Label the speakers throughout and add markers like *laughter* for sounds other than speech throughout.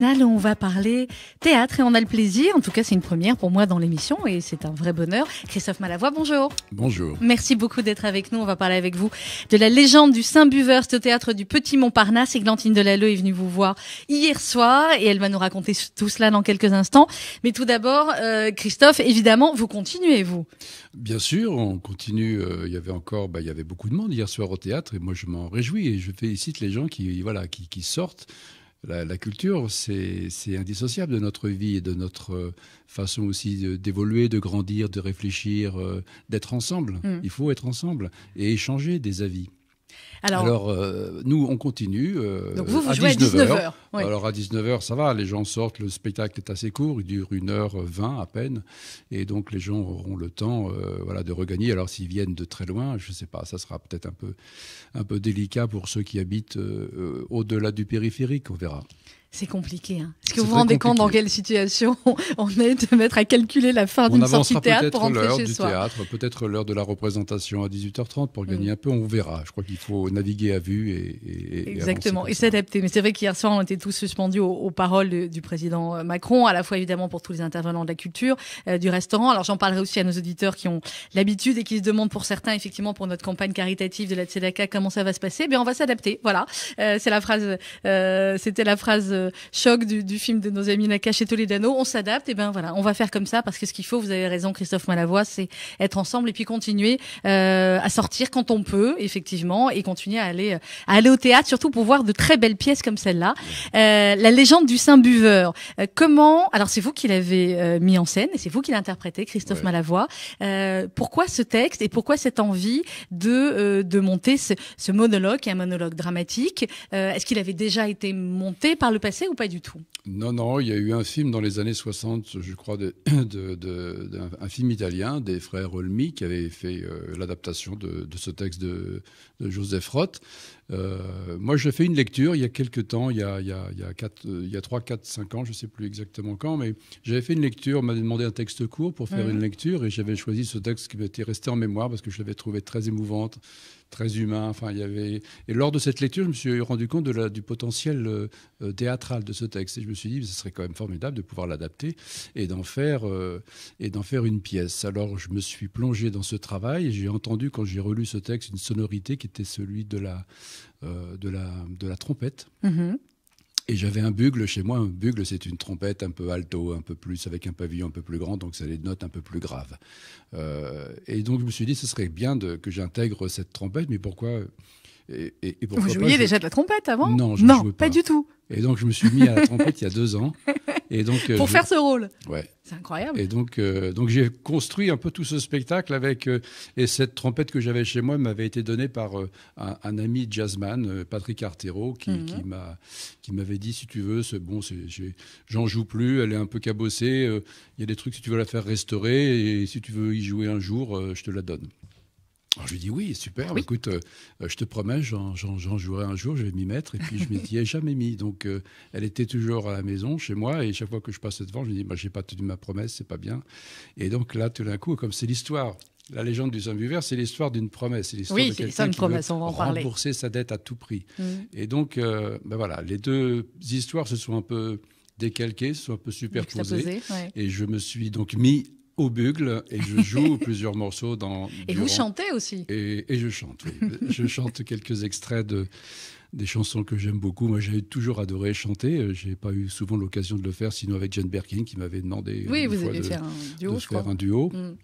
Speaker 1: on va parler théâtre et on a le plaisir, en tout cas c'est une première pour moi dans l'émission et c'est un vrai bonheur. Christophe Malavoie, bonjour. Bonjour. Merci beaucoup d'être avec nous, on va parler avec vous de la légende du Saint-Buveur, ce théâtre du Petit Montparnasse. Églantine Delalleux est venue vous voir hier soir et elle va nous raconter tout cela dans quelques instants. Mais tout d'abord, euh, Christophe, évidemment, vous continuez, vous
Speaker 2: Bien sûr, on continue. Euh, il y avait encore, bah, il y avait beaucoup de monde hier soir au théâtre et moi je m'en réjouis et je félicite les gens qui, voilà, qui sortent la, culture, c'est indissociable de notre vie et de notre euh, façon aussi d'évoluer, de, grandir, de réfléchir, euh, d'être ensemble. Mm. Il faut être ensemble et échanger des avis. Alors, euh, nous, on continue. Euh, vous, vous à jouez 19 h Alors à 19h, ça va, les gens sortent, le spectacle est assez court, il dure une h 20 à peine. Et donc les gens auront le temps euh, voilà, de regagner. Alors s'ils viennent de très loin, je ne sais pas, ça sera peut-être un peu, un peu délicat pour ceux qui habitent au-delà du périphérique, on verra.
Speaker 1: C'est compliqué. Hein. Est-ce que vous vous rendez compte dans quelle situation *laughs* on est de mettre à calculer la fin d'une sortie théâtre pour rentrer chez du théâtre,
Speaker 2: Peut-être l'heure de la représentation à 18h30 pour gagner mm. un peu, on verra. Je crois qu'il faut naviguer à vue et, et Exactement,
Speaker 1: et s'adapter. Mais c'est vrai qu'hier soir, on était tous suspendus aux, paroles du président euh, Macron, à la fois évidemment pour tous les intervenants de la culture, euh, du restaurant. Alors j'en parlerai aussi à nos auditeurs qui ont l'habitude et qui se demandent pour certains, effectivement, pour notre campagne caritative de la Tzedaka, comment ça va se passer. Ben on va s'adapter. Voilà, euh, c'est la phrase, c'était la phrase choc du, du, film de nos amis Nakache et Toledano. On s'adapte et ben voilà, on va faire comme ça parce que ce qu'il faut, vous avez raison Christophe Malavoie, c'est être ensemble et puis continuer euh, à sortir quand on peut effectivement et continuer à aller euh, à aller au théâtre surtout pour voir de très belles pièces comme celle-là. Euh, la légende du Saint Buveur. comment Alors c'est vous qui l'avez mis en scène et c'est vous qui l'interprétez, Christophe ouais. Malavoie. pourquoi ce texte et pourquoi cette envie de de monter ce, ce monologue, qui un monologue dramatique Est-ce qu'il avait déjà été monté par le passé ou pas du tout
Speaker 2: Non, non, il y a eu un film dans les années 60, je crois, de, *coughs* un, film italien des frères Olmi qui avait fait euh, l'adaptation de, ce texte de, Joseph Roth. Euh, moi, j'ai fait une lecture il y a quelques temps, il y a, il il y a, 3, 4, 5 ans, je ne sais plus exactement quand, mais j'avais fait une lecture, on m'avait demandé un texte court pour faire mm. une lecture et j'avais choisi ce texte qui m'était resté en mémoire parce que je l'avais trouvé très émouvante, très humain. Enfin, il y avait... Et lors de cette lecture, je me suis rendu compte de la, du potentiel euh, euh, théâtral de ce texte. Et je me suis dit, ce serait quand même formidable de pouvoir l'adapter et d'en faire, euh, et d'en faire une pièce. Alors, je me suis plongé dans ce travail et j'ai entendu, quand j'ai relu ce texte, une sonorité qui était celui de la, de la, de la trompette. Mm-hmm. Et j'avais un bugle chez moi. Un bugle, c'est une trompette un peu alto, un peu plus, avec un pavillon un peu plus grand, donc ça a des notes un peu plus graves. Euh, et donc je me suis dit, ce serait bien que j'intègre cette trompette, mais pourquoi vous jouiez déjà de la trompette avant Non, pas. du tout. Et donc je me suis mis à la trompette il y a deux ans. Et donc, euh, *laughs* Pour faire ce rôle Ouais.
Speaker 1: C'est incroyable. Et
Speaker 2: euh, donc, j'ai construit un peu tout ce spectacle avec euh, et cette trompette que j'avais chez moi m'avait été donnée par un, ami jazzman, Patrick Artero, qui, mhm. qui m'avait dit si tu veux, ce bon, j'en joue plus, elle est un peu cabossée, il y a des trucs si tu veux la faire restaurer et si tu veux y jouer un jour, je te la donne. Alors je lui dis oui, super, écoute, euh, euh, je te promets, j'en jouerai un jour, je vais m'y mettre. Et puis je m'y ai *laughs* jamais mis. Donc euh, elle était toujours à la maison, chez moi, et chaque fois que je passais devant, je me dis, bah, j'ai pas tenu ma promesse, c'est pas bien. Et donc là, tout d'un coup, comme c'est l'histoire la légende du saint vert, c'est l'histoire d'une promesse. C'est l'histoire de quelqu'un qui promesse, rembourser sa dette à tout prix. Mmh. Et donc, ben voilà, les deux histoires se sont un peu décalquées, se sont un peu superposées. Et je me suis donc mis au bugle et je joue *laughs* plusieurs morceaux dans. Et vous chantez aussi. Et, et je chante, oui. je chante quelques extraits de des chansons que j'aime beaucoup. Moi, j'ai toujours adoré chanter. J'ai pas eu souvent l'occasion de le faire, sinon avec Jane Birkin qui m'avait demandé oui, vous fois de, faire un duo. un duo. Mm.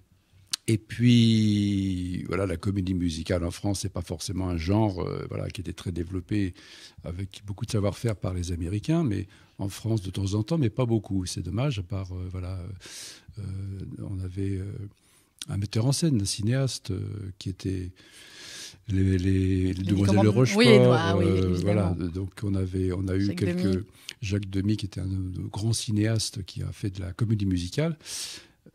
Speaker 2: Et puis, voilà, la comédie musicale en France, c'est pas forcément un genre euh, voilà, qui était très développé avec beaucoup de savoir-faire par les Américains, mais en France de temps en temps, mais pas beaucoup. C'est dommage, à part euh, voilà, euh, on avait euh, un metteur en scène, un cinéaste euh, qui était les, Demoiselles de Rochefort. Oui, oui, voilà. Donc on avait, on a eu quelques Jacques Demy qui était un grand cinéaste qui a fait de la comédie musicale.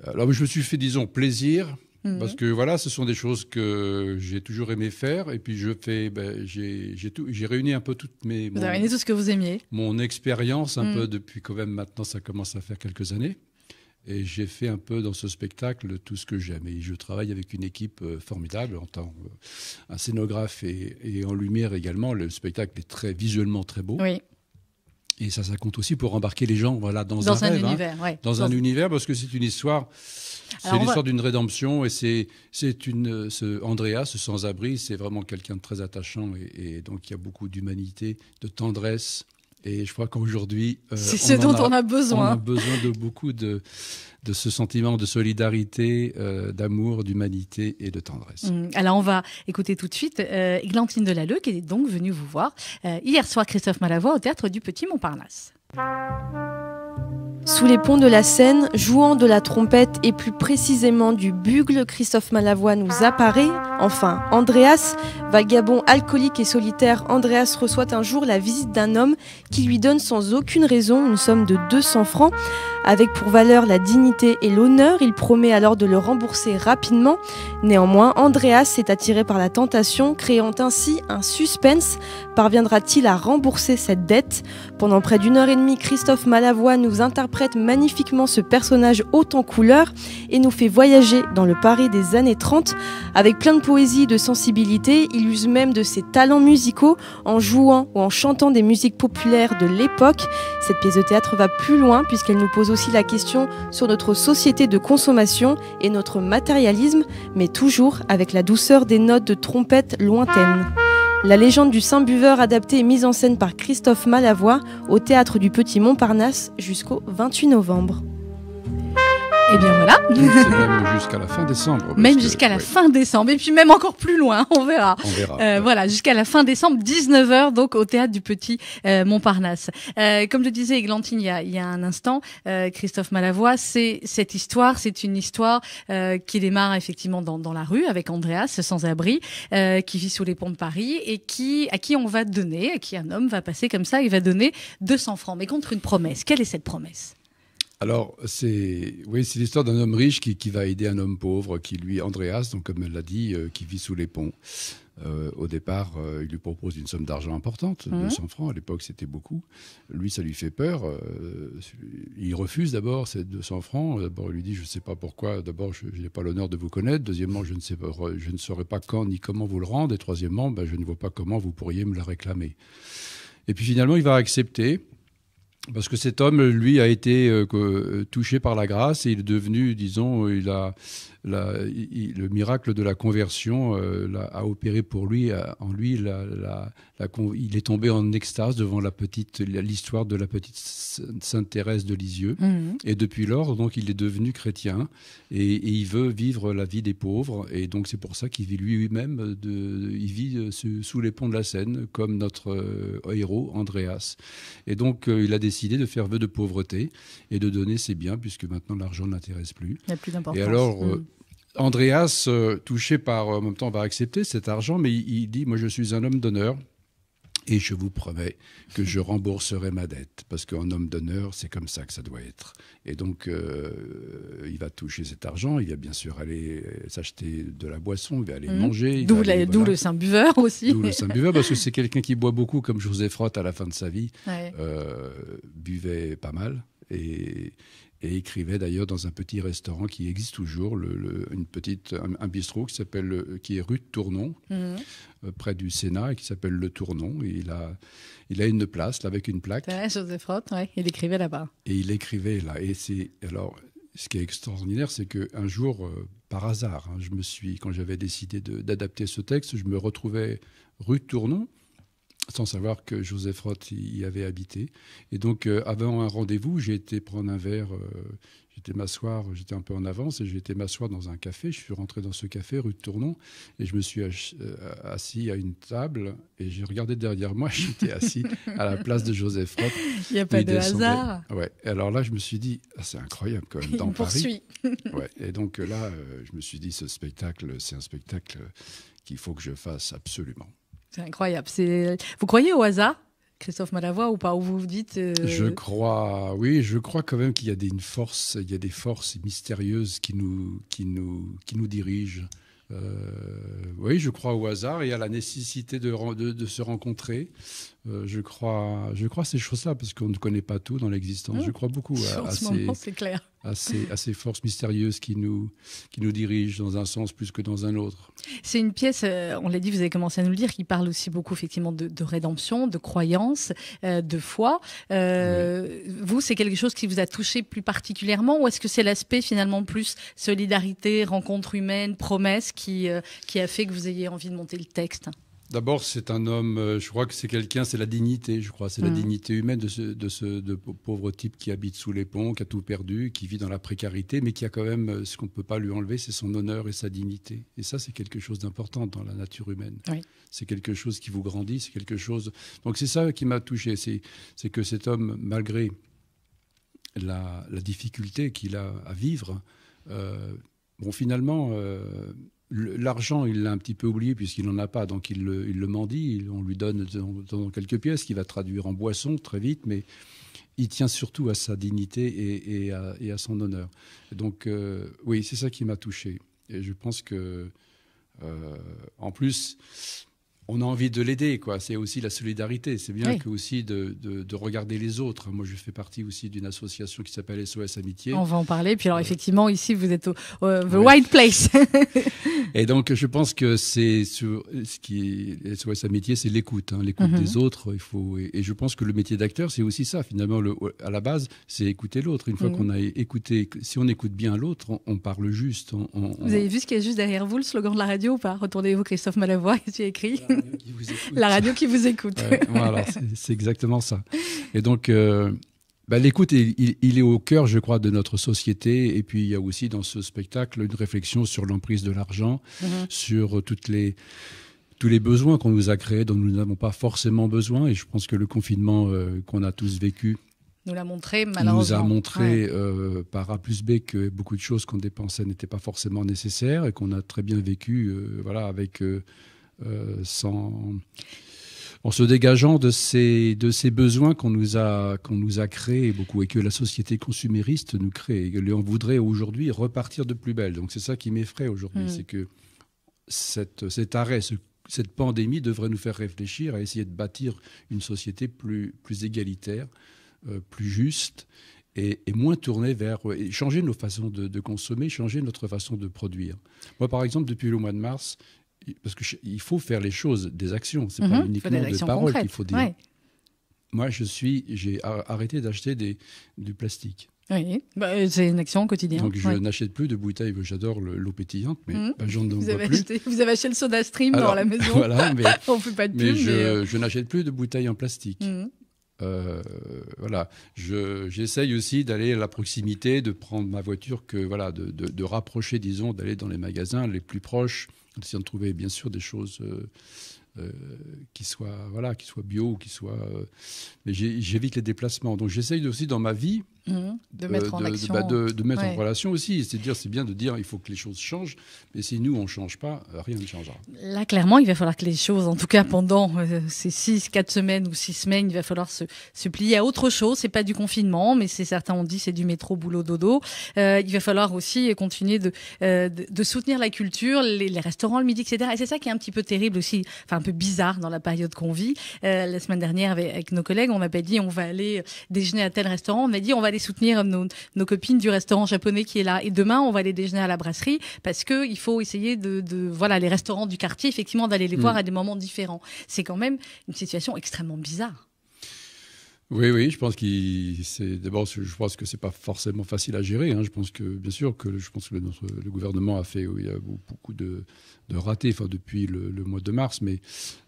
Speaker 2: Alors je me suis fait, disons, plaisir. Mhm. Parce que voilà, ce sont des choses que j'ai toujours aimé faire. Et puis, je fais, ben, j'ai réuni un peu toutes mes. Vous avez réuni tout ce que vous aimiez. Mon expérience, un mhm. peu depuis quand même maintenant, ça commence à faire quelques années. Et j'ai fait un peu dans ce spectacle tout ce que j'aime. Et je travaille avec une équipe euh, formidable en tant qu'un euh, scénographe et, en lumière également. Le spectacle est très visuellement très beau. Oui. Et ça, ça compte aussi pour embarquer les gens voilà, dans, dans un, rêve, hein. univers. Dans, un univers, parce que c'est une histoire. C'est l'histoire d'une rédemption et c'est c'est une ce Andrea, ce sans-abri, c'est vraiment quelqu'un de très attachant et donc il y a beaucoup d'humanité, de tendresse et je crois qu'aujourd'hui, euh, c'est ce dont on a besoin. On a besoin de beaucoup de, de ce sentiment de solidarité, euh, d'amour, d'humanité et de tendresse.
Speaker 1: Hum, alors on va écouter tout de suite euh, Glantine Delalleux qui est donc venue vous voir euh, hier soir, Christophe Malavoie, au théâtre du Petit Montparnasse.
Speaker 3: Sous les ponts de la Seine, jouant de la trompette et plus précisément du bugle, Christophe Malavoie nous apparaît. Enfin, Andreas, vagabond alcoolique et solitaire, Andreas reçoit un jour la visite d'un homme qui lui donne sans aucune raison une somme de 200 francs. Avec pour valeur la dignité et l'honneur, il promet alors de le rembourser rapidement. Néanmoins, Andreas s'est attiré par la tentation, créant ainsi un suspense. Parviendra-t-il à rembourser cette dette Pendant près d'une heure et demie, Christophe Malavoie nous interprète magnifiquement ce personnage haut en couleur et nous fait voyager dans le Paris des années 30. Avec plein de poésie, de sensibilité, il use même de ses talents musicaux en jouant ou en chantant des musiques populaires de l'époque. Cette pièce de théâtre va plus loin puisqu'elle nous pose aussi la question sur notre société de consommation et notre matérialisme, mais toujours avec la douceur des notes de trompette lointaines. La légende du Saint Buveur adaptée et mise en scène par Christophe Malavoie au théâtre du Petit Montparnasse jusqu'au 28 novembre.
Speaker 2: Et eh bien voilà. même jusqu'à la fin décembre. Même jusqu'à
Speaker 1: la fin décembre. Et puis même encore plus loin, *laughs* on verra. Euh, voilà, jusqu'à la fin décembre, 19h, donc au théâtre du Petit euh, Montparnasse. Euh, comme je disais, Églantine, il y a, un instant, Christophe Malavoie, c'est cette histoire, c'est une histoire qui démarre effectivement dans, dans, la rue avec Andreas, sans-abri, qui vit sous les ponts de Paris et qui, à qui on va donner, à qui un homme va passer comme ça, il va donner 200 francs, mais contre une promesse. Quelle est cette promesse
Speaker 2: alors, c'est oui, c'est l'histoire d'un homme riche qui, va aider un homme pauvre, qui lui, Andreas, donc comme elle l'a dit, euh, qui vit sous les ponts. Euh, au départ, euh, il lui propose une somme d'argent importante, 200 mmh. francs, à l'époque c'était beaucoup. Lui, ça lui fait peur. il refuse d'abord ces 200 francs. D'abord, il lui dit, je ne sais pas pourquoi, d'abord, je, n'ai pas l'honneur de vous connaître. Deuxièmement, je ne, sais pas, je ne saurais pas quand ni comment vous le rendre. Et troisièmement, ben, je ne vois pas comment vous pourriez me la réclamer. Et puis finalement, il va accepter parce que cet homme, lui, a été euh, touché par la grâce et il est devenu, disons, il a, le miracle de la conversion euh, a opéré pour lui, en lui, la, il est tombé en extase devant la petite, l'histoire de la petite Sainte Thérèse de Lisieux. Mmh. Et depuis lors, donc, il est devenu chrétien et, il veut vivre la vie des pauvres. Et donc, c'est pour ça qu'il vit lui-même, il vit euh, sous les ponts de la Seine, comme notre euh, héros Andreas. Et donc, il a décidé de faire vœu de pauvreté et de donner ses biens, puisque maintenant l'argent n'intéresse plus. Il n'y a plus d'importance. Et alors, mmh. Andreas, euh, touché par, euh, en même temps, va accepter cet argent, mais il, dit, moi je suis un homme d'honneur et je vous promets que je rembourserai ma dette, parce qu'un homme d'honneur, c'est comme ça que ça doit être. Et donc, euh, il va toucher cet argent, il va bien sûr aller s'acheter de la boisson, il va aller mmh. manger. D'où le saint buveur aussi. D'où le saint buveur, parce que c'est quelqu'un qui boit beaucoup, comme Joseph Roth à la fin de sa vie, buvait pas mal. Et, et écrivait d'ailleurs dans un petit restaurant qui existe toujours, le, une petite, un, bistrot qui, s'appelle, euh, qui est rue de Tournon, mmh. euh, près du Sénat, et qui s'appelle Le Tournon. Et il, a, il a une place, là, avec une plaque. il écrivait là-bas. Et il écrivait là. Et c'est, alors, ce qui est extraordinaire, c'est qu'un jour, euh, par hasard, hein, je me suis, quand j'avais décidé d'adapter ce texte, je me retrouvais rue de Tournon sans savoir que Joseph Roth y avait habité. Et donc, euh, avant un rendez-vous, j'ai été prendre un verre, euh, j'étais m'asseoir, j'étais un peu en avance, et j'ai été m'asseoir dans un café. Je suis rentré dans ce café, rue de Tournon, et je me suis euh, assis à une table, et j'ai regardé derrière moi, *laughs* j'étais assis à la place de Joseph Roth. *laughs* Il n'y a pas de hasard. Ouais. Et alors là, je me suis dit, ah, c'est incroyable quand même, Il poursuit. *laughs* ouais. Et donc là, je me suis dit, ce spectacle, c'est un spectacle qu'il faut que je fasse absolument.
Speaker 1: C'est incroyable. Vous croyez au hasard Christophe Malavoie ou pas Ou vous vous dites euh, Je
Speaker 2: crois, oui, je crois quand même qu'il y a des, une il y a des forces mystérieuses qui nous, qui nous, qui nous dirigent. Euh, oui, je crois au hasard et à la nécessité de, de, se rencontrer. Euh, je, crois, je crois ces choses-là parce qu'on ne connaît pas tout dans l'existence. Ah, je crois beaucoup à, à, à c'est clair à ces, forces mystérieuses qui nous, qui nous dirigent dans un sens plus que dans un autre.
Speaker 1: C'est une pièce, euh, on l'a dit, vous avez commencé à nous le dire, qui parle aussi beaucoup effectivement de, rédemption, de croyance, euh, de foi. Euh, vous, c'est quelque chose qui vous a touché plus particulièrement ou est-ce que c'est l'aspect finalement plus solidarité, rencontre humaine, promesse qui, qui a fait que vous ayez envie de monter le texte
Speaker 2: D'abord, c'est un homme, euh, je crois que c'est quelqu'un, c'est la dignité, je crois, c'est la mm. dignité humaine de ce, de ce de pauvre type qui habite sous les ponts, qui a tout perdu, qui vit dans la précarité, mais qui a quand même, euh, ce qu'on ne peut pas lui enlever, c'est son honneur et sa dignité. Et ça, c'est quelque chose d'important dans la nature humaine. C'est quelque chose qui vous grandit, c'est quelque chose... Donc c'est ça qui m'a touché, c'est que cet homme, malgré la, la difficulté qu'il a à vivre, euh, bon, finalement... L'argent, il l'a un petit peu oublié puisqu'il n'en a pas, donc il le, mendie. On lui donne dans quelques pièces qu'il va traduire en boisson très vite, mais il tient surtout à sa dignité et, à, son honneur. Donc euh, oui, c'est ça qui m'a touché. Et je pense que, euh, en plus, on a envie de l'aider, quoi. C'est aussi la solidarité. C'est bien que aussi de, de, regarder les autres. Moi, je fais partie aussi d'une association qui s'appelle SOS Amitié. On va
Speaker 1: en parler. Puis alors, euh, effectivement, ici, vous êtes au, the white place.
Speaker 2: *laughs* et donc, je pense que c'est ce, ce qui est SOS Amitié, c'est l'écoute, hein, l'écoute mhm. des autres. Il faut et, je pense que le métier d'acteur, c'est aussi ça. Finalement, le, à la base, c'est écouter l'autre. Une fois mhm. qu'on a écouté, si on écoute bien l'autre, on, parle juste. vous avez
Speaker 1: vu ce qu'il y a juste derrière vous, le slogan de la radio ou pas Retournez-vous, Christophe Malavoy, qui *laughs* a écrit. Euh, la radio qui vous écoute. voilà,
Speaker 2: c'est exactement ça. Et donc, euh, bah, l'écoute, il, est au cœur, je crois, de notre société. Et puis, il y a aussi dans ce spectacle une réflexion sur l'emprise de l'argent, mm-hmm. sur euh, toutes les tous les besoins qu'on nous a créés, dont nous n'avons pas forcément besoin. Et je pense que le confinement euh, qu'on a tous vécu
Speaker 1: nous l'a montré Nous a montré
Speaker 2: par A plus B que beaucoup de choses qu'on dépensait n'étaient pas forcément nécessaires et qu'on a très bien vécu voilà, avec euh, sans en se dégageant de ces, de ces besoins qu'on nous, a, qu'on nous a créés beaucoup et que la société consumériste nous crée. Et on voudrait aujourd'hui repartir de plus belle. Donc c'est ça qui m'effraie aujourd'hui, mm. c'est que cette, cet arrêt, cette pandémie devrait nous faire réfléchir à essayer de bâtir une société plus, plus égalitaire, euh, plus juste et, moins tournée vers... changer nos façons de consommer, changer notre façon de produire. Moi par exemple, depuis le mois de mars, parce qu'il faut faire les choses, des actions. C'est n'est pas mhm. uniquement des, paroles qu'il faut dire. Moi, je suis, j'ai arrêté d'acheter du plastique.
Speaker 1: Oui, bah, euh, c'est une action quotidienne. Donc je
Speaker 2: n'achète plus de bouteilles, bah, j'adore l'eau pétillante, mais je mhm. n'en bah, j'en plus.
Speaker 1: vous avez acheté le soda stream dans la *laughs* maison. Voilà, mais, *laughs* on peut pas de mais je, mais... Euh,
Speaker 2: je n'achète plus de bouteilles en plastique. Mhm. Euh, voilà, j'essaye aussi d'aller à la proximité, de prendre ma voiture, que voilà, de, rapprocher, disons, d'aller dans les magasins les plus proches, essayer de trouver bien sûr des choses euh, euh, qui soient voilà, qui soient bio, qui soient. mais j'évite les déplacements. Donc j'essaye aussi dans ma vie Mmh. Euh, bah, de mettre en action. mettre en relation aussi. C'est-à-dire, c'est bien de dire il faut que les choses changent, mais si nous, on ne change pas, euh, rien ne changera.
Speaker 1: Là, clairement, il va falloir que les choses, en tout cas pendant euh, ces 6, 4 semaines ou 6 semaines, il va falloir se, plier à autre chose. C'est pas du confinement, mais c'est certains ont dit c'est du métro, boulot, dodo. il va falloir aussi continuer de, de, soutenir la culture, les, restaurants le midi, etc. Et c'est ça qui est un petit peu terrible aussi, enfin un peu bizarre dans la période qu'on vit. la semaine dernière, avec, nos collègues, on m'a pas dit on va aller déjeuner à tel restaurant, on m'a dit on va aller soutenir nos, copines du restaurant japonais qui est là. Et demain, on va aller déjeuner à la brasserie parce que il faut essayer de, voilà, les restaurants du quartier, effectivement, d'aller les mm. voir à des moments différents. C'est quand même une situation extrêmement bizarre.
Speaker 2: Oui, oui, je pense que c'est d'abord, je pense que c'est pas forcément facile à gérer. Hein. Je pense que bien sûr que je pense que le, notre, le gouvernement a fait beaucoup de, ratés, enfin depuis le, mois de mars, mais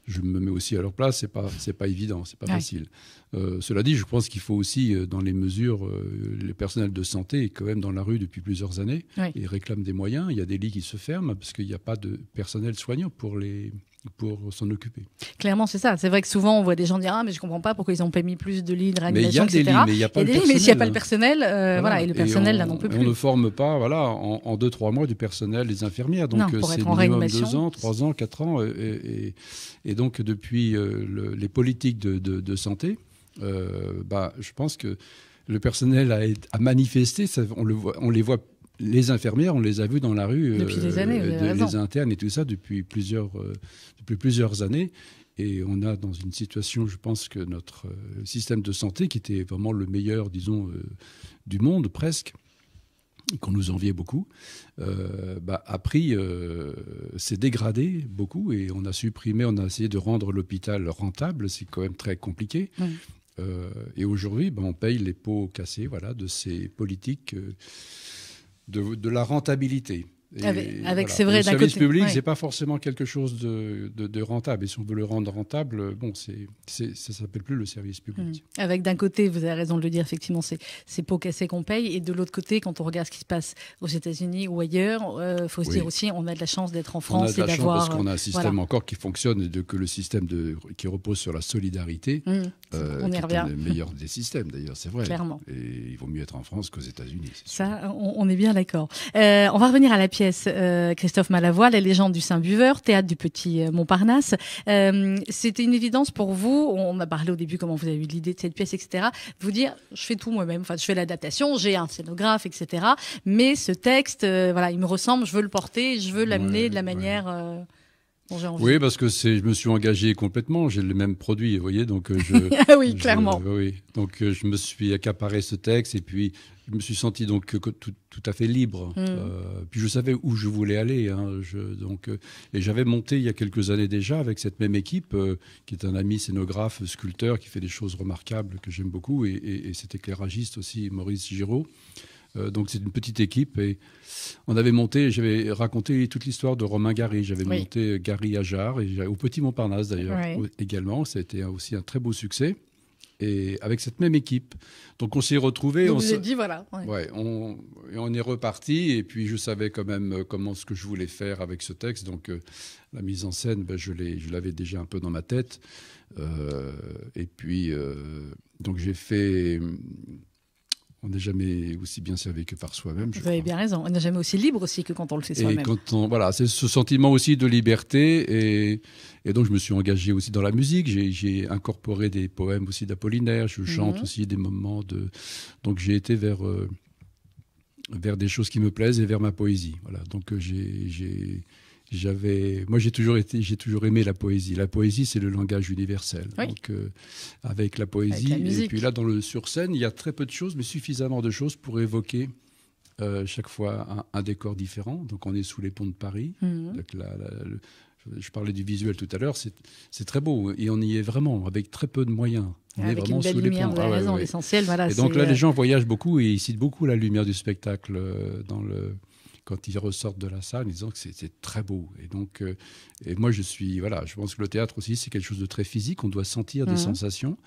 Speaker 2: je me mets aussi à leur place. C'est pas c'est pas évident, c'est pas facile. Euh, cela dit, je pense qu'il faut aussi euh, dans les mesures, le euh, les personnels de santé est quand même dans la rue depuis plusieurs années ils réclament des moyens. Il y a des lits qui se ferment parce qu'il n'y a pas de personnel soignant pour les pour s'en occuper.
Speaker 1: Clairement, c'est ça. C'est vrai que souvent, on voit des gens dire Ah, mais je comprends pas pourquoi ils n'ont pas mis plus de lits de réanimation, etc. mais il y a des lits, mais il n'y a, pas le personnel. Euh, voilà. et le personnel, on, là non plus. On ne
Speaker 2: forme pas, voilà, en, deux, trois mois, du personnel, des infirmières. Donc, euh, c'est minimum deux ans, trois ans, quatre ans. Euh, et, et, et donc, depuis les politiques de, santé, bah, je pense que le personnel a, manifesté, on, le voit, on les voit les infirmières, on les a vues dans la rue. Depuis des euh, années, les internes et tout ça, depuis plusieurs, euh, depuis plusieurs années. Et on a dans une situation, je pense que notre euh, système de santé, qui était vraiment le meilleur, disons, du monde presque, qu'on nous enviait beaucoup, bah, a pris, s'est dégradé beaucoup et on a supprimé, on a essayé de rendre l'hôpital rentable, c'est quand même très compliqué. et aujourd'hui, bah, on paye les pots cassés voilà, de ces politiques de, la rentabilité avec, c'est vrai, Le service public, ce c'est pas forcément quelque chose de, rentable. Et si on veut le rendre rentable, bon, c'est, ça s'appelle plus le service
Speaker 1: public. Hmm. Avec d'un côté, vous avez raison de le dire, effectivement, c'est, c'est pot cassé qu'on paye. Et de l'autre côté, quand on regarde ce qui se passe aux États-Unis ou ailleurs, il euh, faut se dire aussi, on a de la chance d'être en France on a de la chance parce qu'on a un euh, système
Speaker 2: encore qui fonctionne et de, que le système de, qui repose sur la solidarité. Hmm. Euh, on Est le meilleur des systèmes, d'ailleurs, c'est vrai. Clairement. Et il vaut mieux être en France qu'aux États-Unis.
Speaker 1: Ça, on, est bien d'accord. on va revenir à la pièce euh, Christophe Malavoie, La légende du Saint-Buveur, théâtre du Petit euh, Montparnasse. Euh, c'était une évidence pour vous, on a parlé au début comment vous avez eu l'idée de cette pièce, etc., vous dire, je fais tout moi-même, enfin, je fais l'adaptation, j'ai un scénographe, etc., mais ce texte, voilà, il me ressemble, je veux le porter, je veux l'amener de la manière... Oui,
Speaker 2: parce que c'est, je me suis engagé complètement. J'ai le même produit, vous voyez, donc euh, je. *laughs* Ah oui, clairement. donc euh, je me suis accaparé ce texte et puis je me suis senti donc tout, à fait libre. Hmm. Euh, puis je savais où je voulais aller. Hein, donc et j'avais monté il y a quelques années déjà avec cette même équipe qui est un ami scénographe, sculpteur qui fait des choses remarquables que j'aime beaucoup et, et cet éclairagiste aussi Maurice Giraud. Euh, donc c'est une petite équipe et on avait monté, j'avais raconté toute l'histoire de Romain Gary. J'avais monté euh, Gary Ajar et au Petit Montparnasse d'ailleurs également. Ça a été aussi un très beau succès et avec cette même équipe. Donc on s'est retrouvés. Donc on s'est dit voilà. Ouais. on, et on est reparti et puis je savais quand même euh, comment ce que je voulais faire avec ce texte. Donc la mise en scène, ben, je l'avais déjà un peu dans ma tête. et puis donc j'ai fait on n'est jamais aussi bien servi que par soi-même. Vous
Speaker 1: avez bien raison. On n'est jamais aussi libre aussi que quand on le sait soi-même.
Speaker 2: voilà, c'est ce sentiment aussi de liberté. Et, donc, je me suis engagé aussi dans la musique. J'ai incorporé des poèmes aussi d'Apollinaire. Je chante mhm. aussi des moments de. Donc, j'ai été vers. Euh, vers des choses qui me plaisent et vers ma poésie. Voilà. Donc euh, j'ai j'avais, moi j'ai toujours été, j'ai toujours aimé la poésie. La poésie, c'est le langage universel. Donc euh, avec la poésie, et puis là dans le sur scène, il y a très peu de choses, mais suffisamment de choses pour évoquer euh, chaque fois un, décor différent. Donc on est sous les ponts de Paris. Mhm. Donc la, je parlais du visuel tout à l'heure, c'est très beau et on y est vraiment avec très peu de moyens. On avec est vraiment sous lumière, les ponts. Ah et donc là, les euh, gens voyagent beaucoup et ils citent beaucoup la lumière du spectacle dans le quand ils ressortent de la salle ils disent que c'est très beau. Et donc, euh, et moi, je suis, voilà, je pense que le théâtre aussi, c'est quelque chose de très physique. On doit sentir des mhm. sensations.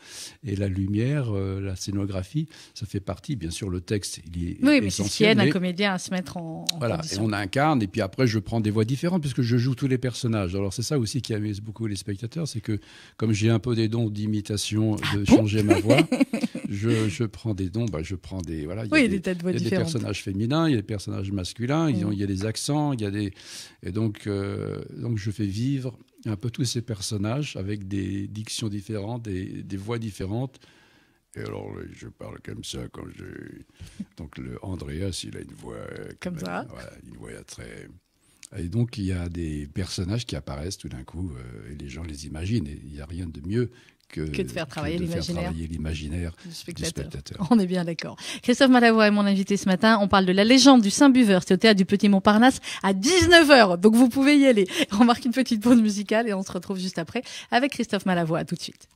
Speaker 2: Et la lumière, euh, la scénographie, ça fait partie. Bien sûr, le texte, il est. Oui, mais c'est ce un
Speaker 1: comédien à se mettre en. voilà, et on
Speaker 2: incarne. Et puis après, je prends des voix différentes puisque je joue tous les personnages. Alors, c'est ça aussi qui amuse beaucoup les spectateurs. C'est que, comme j'ai un peu des dons d'imitation, ah de changer ma voix, *laughs* je, je, prends des dons. Bah, je prends des. Voilà, il y a, des, de voix il y a des personnages féminins, il y a des personnages masculins Mm. il y a des accents, il y a des... Et donc, euh, donc je fais vivre un peu tous ces personnages avec des dictions différentes, des, des voix différentes. Et alors, euh, je parle comme ça quand je... Donc, le Andreas, il a une voix... Comme ça voilà, Une voix très... Et donc, il y a des personnages qui apparaissent tout d'un coup, euh, et les gens les imaginent. Et il n'y a rien de mieux que, de faire travailler l'imaginaire du, spectateur. On est
Speaker 1: bien d'accord. Christophe Malavoy est mon invité ce matin. On parle de la légende du Saint-Buveur. C'est au théâtre du Petit Montparnasse à 19h. Donc vous pouvez y aller. On une petite pause musicale et on se retrouve juste après avec Christophe Malavoy. A tout de suite.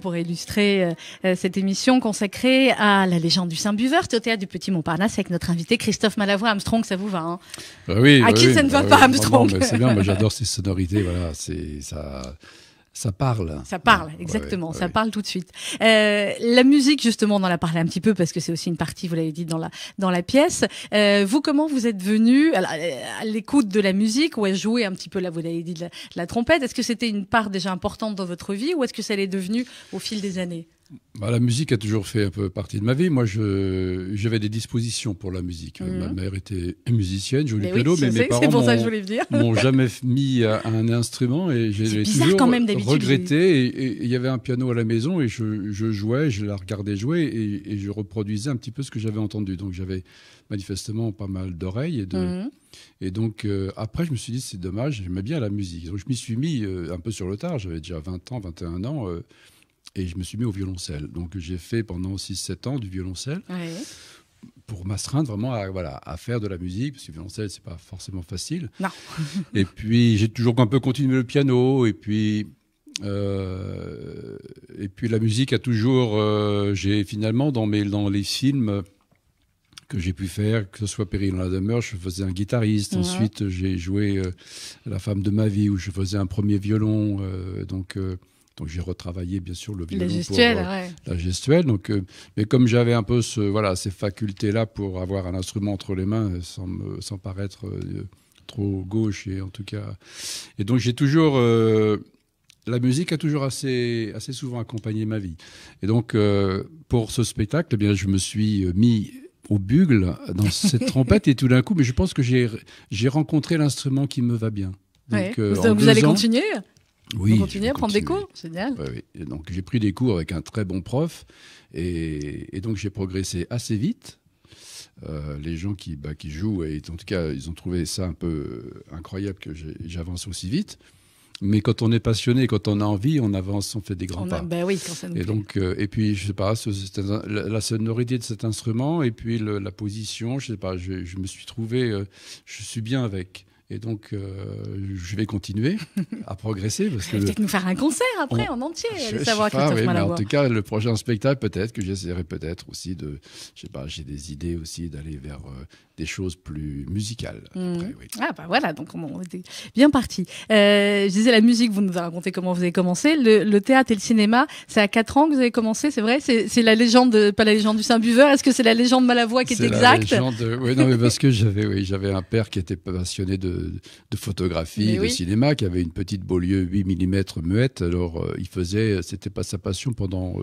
Speaker 1: Pour illustrer euh, euh, cette émission consacrée à la légende du Saint-Buveur, au théâtre du Petit Montparnasse avec notre invité Christophe Malavois. Armstrong, ça vous va hein
Speaker 2: bah oui, À bah qui ça ne va bah pas Armstrong C'est bien, moi j'adore ces sonorités, voilà, c'est ça. Ça parle. Ça
Speaker 1: parle, exactement. ça parle tout de suite. Euh, la musique, justement, on en a parlé un petit peu parce que c'est aussi une partie, vous l'avez dit, dans la, dans la pièce. Euh, vous, comment vous êtes venu à, l'écoute de la musique ou à jouer un petit peu, là, vous l'avez dit, la, la trompette Est-ce que c'était une part déjà importante dans votre vie ou est-ce que ça l'est devenu au fil des années
Speaker 2: bah, la musique a toujours fait un peu partie de ma vie. Moi, j'avais des dispositions pour la musique. Mhm. Ma mère était musicienne, jouait du piano, mais, mes parents m'ont jamais mis à un instrument et j'ai quand même, regretté. Et il y avait un piano à la maison et je, jouais, je la regardais jouer et, je reproduisais un petit peu ce que j'avais entendu. Donc j'avais manifestement pas mal d'oreilles et mhm. donc, euh, après, je me suis dit, c'est dommage, j'aimais bien la musique. Donc, je m'y suis mis euh, un peu sur le tard, j'avais déjà 20 ans, 21 ans. Euh, et je me suis mis au violoncelle. Donc j'ai fait pendant 6-7 ans du violoncelle. Pour m'astreindre vraiment à, voilà, à faire de la musique, parce que le violoncelle, c'est pas forcément facile. Non. *laughs* et puis, j'ai toujours un peu continué le piano, et puis, euh, et puis la musique a toujours. Euh, j'ai finalement, dans, mes, dans les films, que j'ai pu faire, que ce soit Péril dans la demeure, je faisais un guitariste. Ensuite, j'ai joué euh, La femme de ma vie où je faisais un premier violon. donc, donc j'ai retravaillé bien sûr le violon la gestuelle, pour, euh, la gestuelle. Donc, euh, mais comme j'avais un peu ce, voilà, ces facultés-là pour avoir un instrument entre les mains euh, sans, me, sans paraître trop gauche et en tout cas. Et donc j'ai toujours la musique a toujours assez, assez souvent accompagné ma vie. Et donc, pour ce spectacle, eh bien, je me suis mis au bugle dans *laughs* cette trompette et tout d'un coup, mais je pense que j'ai rencontré l'instrument qui me va bien. vous allez continuer oui. Vous à prendre des
Speaker 1: cours Génial.
Speaker 2: Donc j'ai pris des cours avec un très bon prof et, donc j'ai progressé assez vite. Euh, les gens qui, bah, qui jouent, et en tout cas, ils ont trouvé ça un peu euh, incroyable que j'avance aussi vite. Mais quand on est passionné, quand on a envie, on avance, on fait des grands pas. Bah oui, et donc, euh, et puis je sais pas, la, sonorité de cet instrument et puis la position, je sais pas, je, me suis trouvé, je suis bien avec. Et donc, euh, je vais continuer à progresser. Parce que peut-être nous
Speaker 1: faire un concert après en entier, je, savoir pas, mais En tout
Speaker 2: cas, le prochain spectacle, peut-être que j'essaierai peut-être aussi de, je sais pas, j'ai des idées aussi d'aller vers euh, des choses plus musicales.
Speaker 1: Hmm. Ah bah voilà, donc on, était bien parti. Euh, je disais la musique, vous nous avez raconté comment vous avez commencé. Le, théâtre et le cinéma, c'est à 4 ans que vous avez commencé, c'est vrai C'est la légende, pas la légende du Saint-Buveur, est-ce que c'est la légende Malavoie qui est, exacte
Speaker 2: Oui, non, mais parce que j'avais un père qui était passionné de, photographie, et de cinéma, qui avait une petite Beaulieu 8 mm muette. Alors euh, il faisait, euh, c'était pas sa passion pendant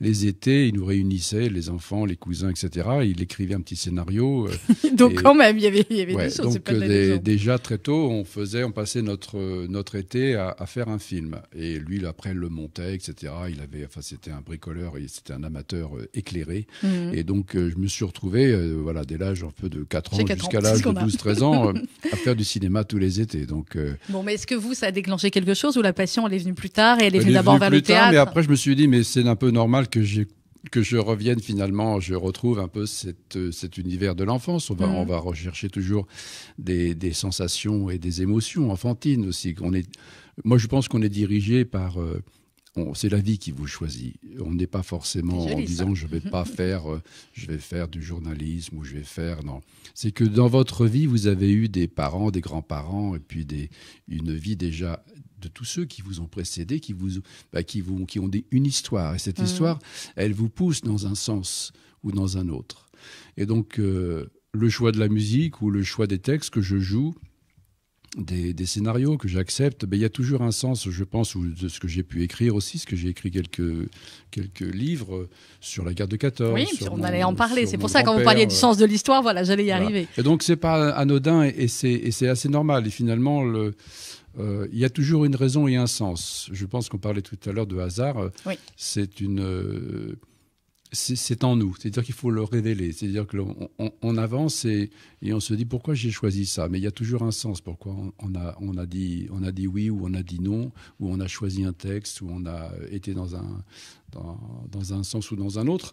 Speaker 2: les étés, il nous réunissait, les enfants, les cousins, etc. Il écrivait un petit scénario. *laughs* *laughs* donc quand même, il y avait, des choses. pas déjà très tôt, on faisait, on passait notre notre été à, faire un film. Et lui, après, le montait, etc. Il avait, enfin, c'était un bricoleur et c'était un amateur euh, éclairé. Mhm. Et donc, euh, je me suis retrouvé, euh, voilà, dès l'âge un peu de 4 ans jusqu'à l'âge de 12-13 ans, *laughs* à faire du cinéma tous les étés. Donc.
Speaker 1: bon, mais est-ce que vous, ça a déclenché quelque chose ou la passion, elle est venue plus tard et elle est venue d'abord vers le théâtre Mais après,
Speaker 2: je me suis dit, mais c'est un peu normal que j'ai que je revienne finalement, je retrouve un peu euh, cet univers de l'enfance. On va, mm. rechercher toujours des, sensations et des émotions enfantines aussi. est, moi, je pense qu'on est dirigé par. Euh, c'est la vie qui vous choisit. On n'est pas forcément en disant je je vais *laughs* pas faire, euh, je vais faire du journalisme ou je vais faire non. C'est que dans votre vie vous avez eu des parents, des grands-parents et puis une vie déjà de tous ceux qui vous ont précédé, qui, vous, bah, qui, vous, qui ont des, une histoire. Et cette mm. histoire, elle vous pousse dans un sens ou dans un autre. Et donc, euh, le choix de la musique ou le choix des textes que je joue, des, scénarios que j'accepte, mais bah, il y a toujours un sens, je pense, de ce que j'ai pu écrire aussi, ce que j'ai écrit quelques, quelques livres sur la guerre de 14. Oui, on allait en parler. C'est pour ça, quand vous parliez du euh,
Speaker 1: sens de l'histoire, voilà, j'allais y arriver.
Speaker 2: Et donc, c'est pas anodin et, et c'est assez normal. Et finalement, le, euh, il y a toujours une raison et un sens. Je pense qu'on parlait tout à l'heure de hasard. C'est une. Euh, c'est en nous, c'est-à-dire qu'il faut le révéler, c'est-à-dire qu'on avance et, on se dit pourquoi j'ai choisi ça, mais il y a toujours un sens, pourquoi on, a, on, a dit, on a dit oui ou on a dit non, ou on a choisi un texte, ou on a été dans un, dans, dans un sens ou dans un autre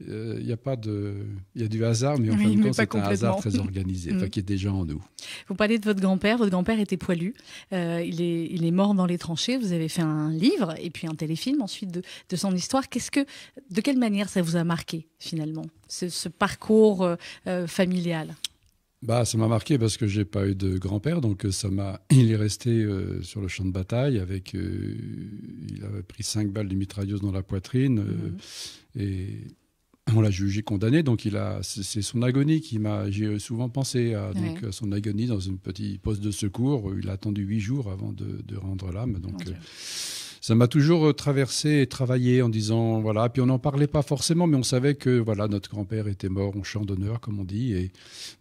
Speaker 2: il euh, y a pas de, il y a du hasard, mais en fin de compte, c'est un hasard très organisé, *laughs* mm. qui est déjà en nous.
Speaker 1: Vous parlez de votre grand-père. Votre grand-père était poilu. Euh, il est, il est mort dans les tranchées. Vous avez fait un livre et puis un téléfilm ensuite de, de son histoire. Qu'est-ce que, de quelle manière ça vous a marqué finalement ce, parcours euh, familial
Speaker 2: bah, ça m'a marqué parce que j'ai pas eu de grand-père, donc ça m'a. *laughs* Il est resté sur le champ de bataille avec. il avait pris cinq balles de mitrailleuse dans la poitrine mhm. et on l'a jugé condamné, donc il a, c'est son agonie qui m'a, j'ai souvent pensé à son agonie dans une petite poste de secours. il a attendu huit jours avant de, rendre l'âme. Donc, euh, ça m'a toujours euh, traversé et travaillé en disant voilà. Puis on n'en parlait pas forcément, mais on savait que voilà notre grand-père était mort en champ d'honneur, comme on dit, et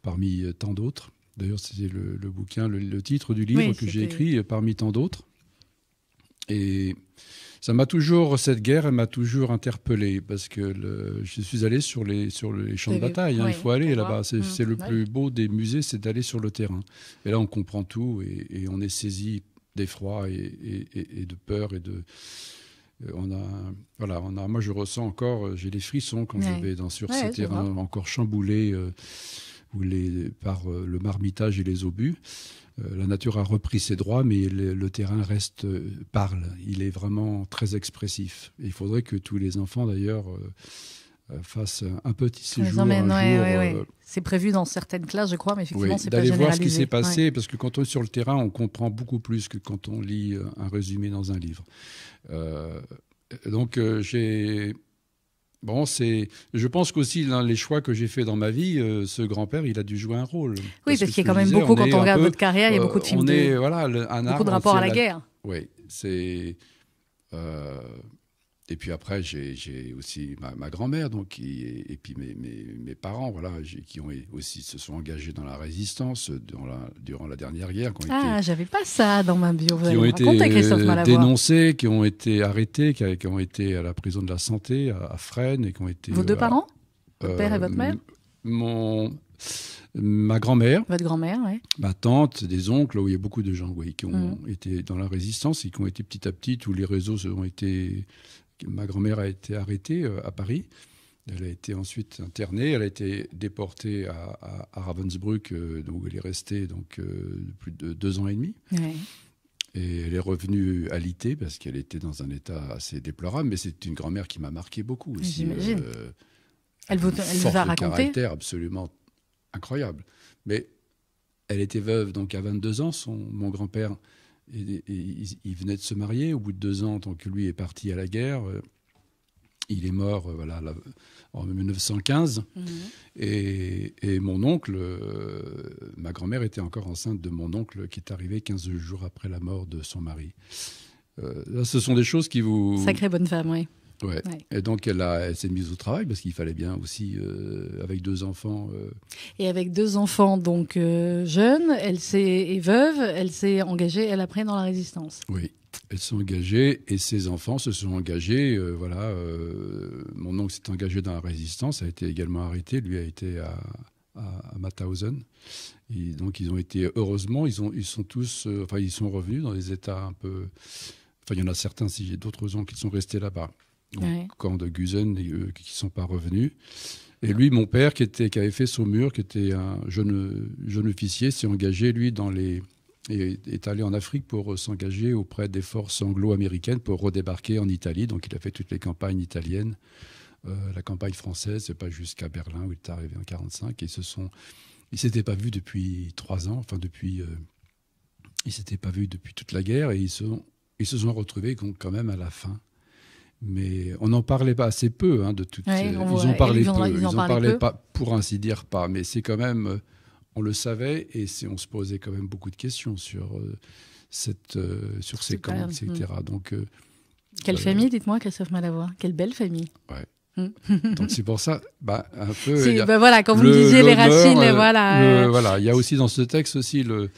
Speaker 2: parmi euh, tant d'autres. D'ailleurs, c'était le, bouquin, le, titre du livre que j'ai écrit parmi tant d'autres. Et ça m'a toujours, cette guerre, elle m'a toujours interpellé parce que le, je suis allé sur les, sur les champs de bataille. Hein, il faut aller là-bas. C'est mmh. le plus beau des musées, c'est d'aller sur le terrain. Et là, on comprend tout et, et on est saisi d'effroi et, et, de peur et de. Euh, on a, voilà, on a, moi, je ressens encore, euh, j'ai des frissons quand je vais dans, sur ce ces terrains encore chamboulés euh, les, par le marmitage et les obus. Euh, la nature a repris ses droits, mais le, terrain reste euh, parle. Il est vraiment très expressif. il faudrait que tous les enfants, d'ailleurs, euh, fassent un petit séjour.
Speaker 1: C'est prévu dans certaines classes, je crois, mais effectivement, c'est pas généralisé. D'aller voir ce qui s'est passé,
Speaker 2: parce que quand on est sur le terrain, on comprend beaucoup plus que quand on lit un résumé dans un livre. donc, j'ai Bon, c'est. Je pense qu'aussi dans les choix que j'ai faits dans ma vie, euh, ce grand-père, il a dû jouer un rôle. Oui, parce, qu'il y a quand même beaucoup quand on regarde notre carrière, il y a beaucoup de euh, films. On est voilà un beaucoup de rapport à la, la... guerre. Oui, c'est. Euh, et puis après, j'ai aussi ma, grand-mère, donc et, puis mes, mes parents, voilà, qui ont aussi se sont engagés dans la résistance dans la, durant la dernière guerre. ah,
Speaker 1: j'avais pas ça dans ma bio. Vous qui ont été
Speaker 2: dénoncés, qui ont été arrêtés, qui, ont été à la prison de la santé à, Fresnes et qui ont été. Vos deux parents,
Speaker 1: votre père et euh, votre mère.
Speaker 2: Mon ma grand-mère. Votre grand-mère, Ma tante, des oncles, où il y a beaucoup de gens oui, qui ont mm. été dans la résistance et qui ont été petit à petit, où les réseaux ont été ma grand-mère a été arrêtée euh, à Paris. Elle a été ensuite internée, elle a été déportée à, Ravensbrück, euh, où elle est restée donc, euh, plus de deux ans et demi. Et elle est revenue à l'IT, parce qu'elle était dans un état assez déplorable, mais c'est une grand-mère qui m'a marqué beaucoup aussi.
Speaker 1: elle vous, elle a raconté caractère
Speaker 2: absolument incroyable. Mais elle était veuve, donc à 22 ans, son, mon grand-père il, venait de se marier. Au bout de deux ans, tant que lui est parti à la guerre, euh, il est mort euh, voilà, en 1915. Mhm. Et, mon oncle, euh, ma grand-mère était encore enceinte de mon oncle qui est arrivé 15 jours après la mort de son mari. ce sont des choses qui vous... Sacrée bonne femme, oui. Et donc elle, s'est mise au travail parce qu'il fallait bien aussi, euh, avec deux enfants. Euh.
Speaker 1: Et avec deux enfants donc euh, jeunes, elle s'est et veuve, elle s'est engagée, elle après dans la résistance. Oui.
Speaker 2: Elle s'est engagée et ses enfants se sont engagés. voilà, mon oncle s'est engagé dans la résistance, a été également arrêté. Lui a été à, à, Et donc ils ont été heureusement, ils ont, ils sont tous, enfin ils sont revenus dans des états un peu. Enfin, il y en a certains, si j'ai d'autres oncles qui sont restés là-bas camp de Guzen, euh, qui ne sont pas revenus. Et lui, mon père, qui, était, qui avait fait Saumur, qui était un jeune, jeune officier, s'est engagé, lui, dans les, et est allé en Afrique pour euh, s'engager auprès des forces anglo-américaines pour redébarquer en Italie. Donc il a fait toutes les campagnes italiennes. Euh, la campagne française, c'est pas jusqu'à Berlin où il est arrivé en 1945. Et se sont, s'étaient pas vus depuis trois ans, enfin depuis, euh, ils s'étaient pas vus depuis toute la guerre et ils ils se sont retrouvés quand même à la fin mais on n'en parlait pas assez peu hein, de toutes. Ouais, ils en parlaient peu, pas, pour ainsi dire pas, mais c'est quand même, euh, on le savait et on se posait quand même beaucoup de questions sur euh, cette, euh, sur ces camps, etc. Hmm. Donc quelle famille,
Speaker 1: dites-moi, Christophe Malavoy quelle belle famille. Ouais. Hmm. *laughs* Donc c'est pour
Speaker 2: ça, bah, un peu. Bah, voilà, quand vous le, disiez les racines, voilà. voilà, il y a aussi dans ce texte aussi le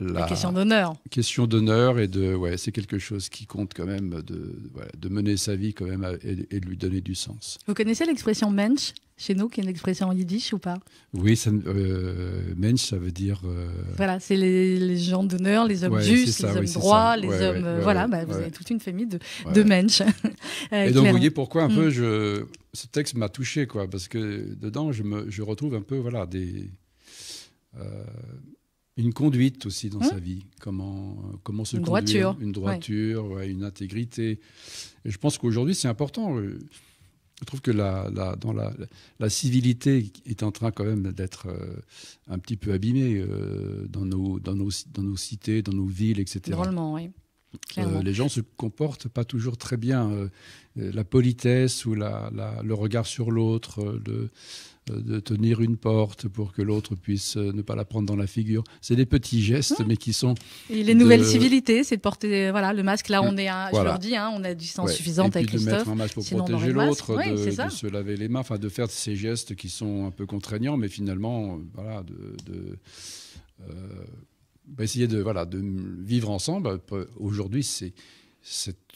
Speaker 2: la, question d'honneur. Question d'honneur et de ouais, c'est quelque chose qui compte quand même de, de mener sa vie quand même et, de lui donner du sens.
Speaker 1: Vous connaissez l'expression mensch chez nous, qui est une expression en yiddish ou pas
Speaker 2: Oui, ça, euh, mensch, ça veut dire. Euh,
Speaker 1: voilà, c'est les, gens d'honneur, les hommes justes, les hommes droits, les hommes. voilà, bah, vous avez toute une famille de, mensch. *laughs* Euh, et donc, vous voyez pourquoi un peu mm.
Speaker 2: je, ce texte m'a touché, quoi, parce que dedans, je, retrouve un peu voilà, des. Une conduite aussi dans mmh. sa vie. Comment, euh, comment se conduire. Droiture. Une droiture, une intégrité. Et je pense qu'aujourd'hui, c'est important. Je trouve que la, la dans la, la, civilité est en train quand même d'être euh, un petit peu abîmée euh, dans, nos, dans, nos, dans nos cités, dans nos villes, etc. Drôlement, oui. Euh, les gens se comportent pas toujours très bien. Euh, euh, la politesse ou la, la, le regard sur l'autre, de, tenir une porte pour que l'autre puisse ne pas la prendre dans la figure, c'est des petits gestes, mais qui sont. Et les nouvelles
Speaker 1: civilités, c'est de porter voilà, le masque. Là, on est, je leur dis, hein, on a du sens suffisant avec de mettre un masque pour sinon protéger l'autre, de,
Speaker 2: se laver les mains, de faire ces gestes qui sont un peu contraignants, mais finalement, voilà, de, essayer de, voilà, de vivre ensemble. Aujourd'hui, c'est.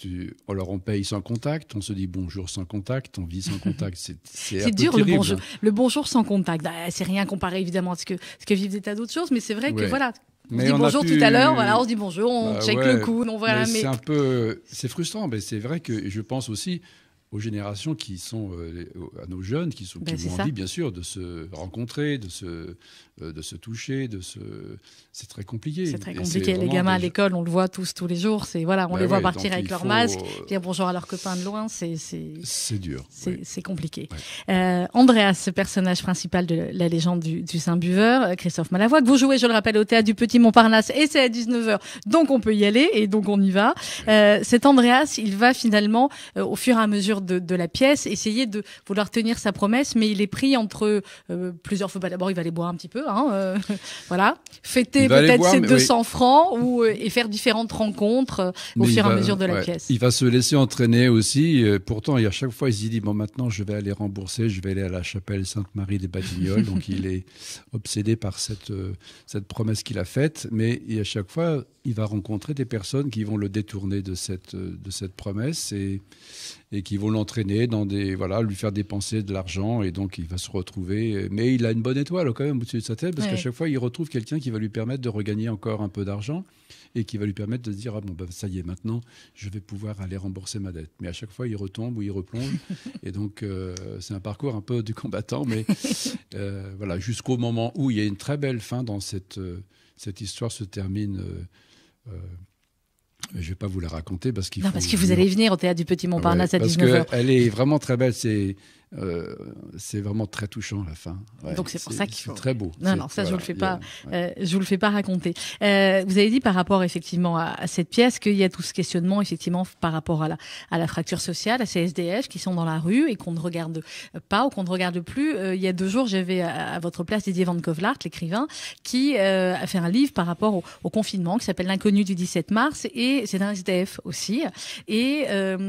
Speaker 2: Euh, alors on paye sans contact, on se dit bonjour sans contact, on vit sans *laughs* contact. C'est dur le bonjour,
Speaker 1: le bonjour sans contact. Bah, c'est rien comparé évidemment à ce que, ce que vivent des tas d'autres choses, mais c'est vrai que voilà, on se dit bonjour tout à l'heure, voilà, on se dit bonjour, on bah check le coup, on voilà. Mais... C'est un
Speaker 2: peu, c'est frustrant, mais c'est vrai que je pense aussi aux générations qui sont, euh, à nos jeunes, qui, sont, ben, ont envie, bien sûr, de se rencontrer, de se, euh, de se toucher, de se. C'est très compliqué. C'est très compliqué. Les gamins à
Speaker 1: l'école, on le voit tous, tous les jours. C'est voilà, on ben les voit partir avec leur masque, euh, dire bonjour à leurs copains de loin. C'est. C'est dur. C'est compliqué. Andreas, ce personnage principal de la légende du, Saint Buveur, Christophe Malavoie, que vous jouez, je le rappelle, au théâtre du Petit Montparnasse, et c'est à 19h, donc on peut y aller et donc on y va. cet Andreas, il va finalement, au fur et à mesure de, la pièce, essayer de vouloir tenir sa promesse, mais il est pris entre euh, plusieurs. fois. Bah, d'abord, il va aller boire un petit peu, hein, euh, *laughs* voilà, fêter peut-être ses 200 francs ou euh, et faire différentes rencontres au fur et à mesure de la pièce.
Speaker 2: Il va se laisser entraîner aussi. pourtant, à chaque fois, il se dit bon, maintenant, je vais aller rembourser, je vais aller à la chapelle Sainte-Marie des Batignolles. donc, il est *laughs* obsédé par cette cette promesse qu'il a faite, mais à chaque fois, il va rencontrer des personnes qui vont le détourner de cette, de cette promesse. Et, et qui vont l'entraîner dans des voilà lui faire dépenser de l'argent et donc il va se retrouver mais il a une bonne étoile quand même au-dessus de sa tête parce qu'à chaque fois il retrouve quelqu'un qui va lui permettre de regagner encore un peu d'argent et qui va lui permettre de se dire ah bon bah ça y est maintenant je vais pouvoir aller rembourser ma dette mais à chaque fois il retombe ou il replonge *laughs* et donc euh, c'est un parcours un peu du combattant mais *laughs* euh, voilà jusqu'au moment où il y a une très belle fin dans cette euh, cette histoire se termine je ne vais pas vous la raconter parce qu'il Non, parce que vous allez venir au théâtre du Petit Montparnasse à 19h. Parce est vraiment très belle. C'est euh, c'est vraiment très touchant la fin. Donc c'est pour ça qu'il faut. très beau. Non, non, ça je vous le fais
Speaker 1: pas. Euh, je vous le fais pas raconter. Euh, vous avez dit par rapport effectivement à, cette pièce qu'il y a tout ce questionnement effectivement par rapport à la à la fracture sociale, à ces SDF qui sont dans la rue et qu'on ne regarde pas ou qu'on ne regarde plus. il y a deux jours, j'avais à, votre place Didier Van Kovlart, l'écrivain, qui a fait un livre par rapport au, confinement qui s'appelle L'inconnu du 17 mars et c'est un SDF aussi et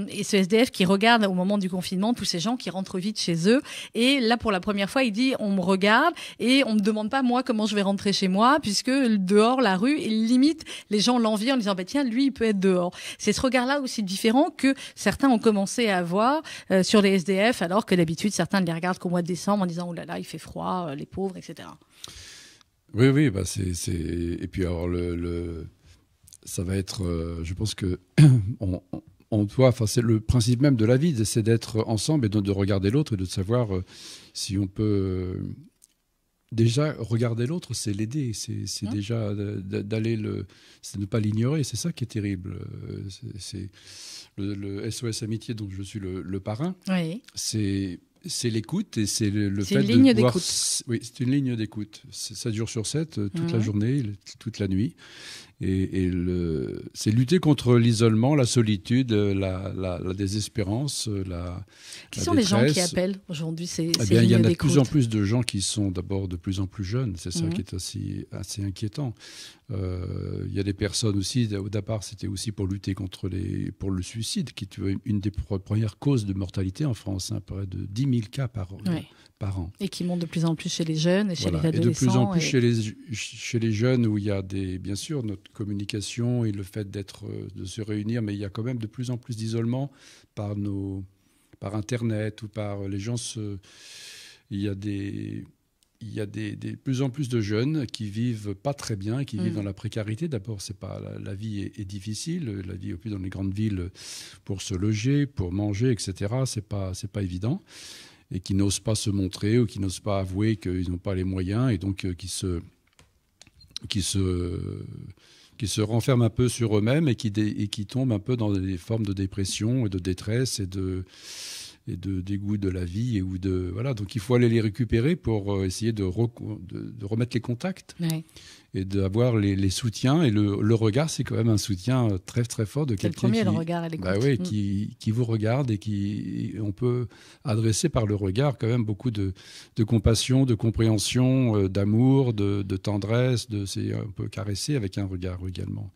Speaker 1: et ce SDF qui regarde au moment du confinement tous ces gens qui rentrent vite chez eux. Et là, pour la première fois, il dit on me regarde et on me demande pas moi comment je vais rentrer chez moi, puisque dehors la rue, il limite les gens l'envient en disant bah, tiens lui il peut être dehors. C'est ce regard-là aussi différent que certains ont commencé à avoir euh, sur les SDF, alors que d'habitude certains ne les regardent qu'au mois de décembre en disant oh là là il fait froid, euh, les pauvres, etc.
Speaker 2: Oui, oui, bah c'est, et puis alors le, ça va être, euh, je pense que *clears throat* on enfin, c'est le principe même de la vie, c'est d'être ensemble et de, regarder l'autre et de savoir euh, si on peut. Euh, déjà, regarder l'autre, c'est l'aider, c'est, hein déjà d'aller le, c'est ne pas l'ignorer, c'est ça qui est terrible. Euh, c'est, le, SOS Amitié dont je suis le, parrain. Oui. C'est c'est l'écoute et c'est le, fait une ligne de Oui, c'est une ligne d'écoute. Ça dure sur 7, toute la journée, toute la nuit. Et, c'est lutter contre l'isolement, la solitude, la, la désespérance, euh, la. Qui sont les gens qui appellent aujourd'hui ces, eh Il y en a de plus en plus de gens qui sont d'abord de plus en plus jeunes. C'est ça mhm. qui est assez, assez inquiétant. Euh, il y a des personnes aussi, d'abord c'était aussi pour lutter contre les, pour le suicide, qui est une des premières causes de mortalité en France, peu hein. près de 10 000 cas par, an.
Speaker 1: Et qui monte de plus en plus chez les jeunes et chez les adolescents. Et de plus en plus chez,
Speaker 2: les, chez les jeunes, où il y a des, bien sûr notre communication et le fait d'être, euh, de se réunir, mais il y a quand même de plus en plus d'isolement par, nos, par Internet ou par euh, les gens. Se, il y a des il y a des, plus en plus de jeunes qui vivent pas très bien, qui vivent mm. dans la précarité. D'abord, c'est pas la, vie est, est, difficile, la vie au plus dans les grandes villes pour se loger, pour manger, etc. C'est pas c'est pas évident et qui n'osent pas se montrer ou qui n'osent pas avouer qu'ils n'ont pas les moyens et donc euh, qui se qui se qui se renferment un peu sur eux-mêmes et qui et qui tombent un peu dans des formes de dépression et de détresse et de et de dégoût de la vie et ou de voilà donc il faut aller les récupérer pour euh, essayer de, de, remettre les contacts et d'avoir les, les, soutiens et le, le regard c'est quand même un soutien euh, très très fort de quelqu'un qui bah oui mm. qui, vous regarde et qui on peut adresser par le regard quand même beaucoup de, de compassion de compréhension euh, d'amour de, tendresse de c'est un peu caresser avec un regard également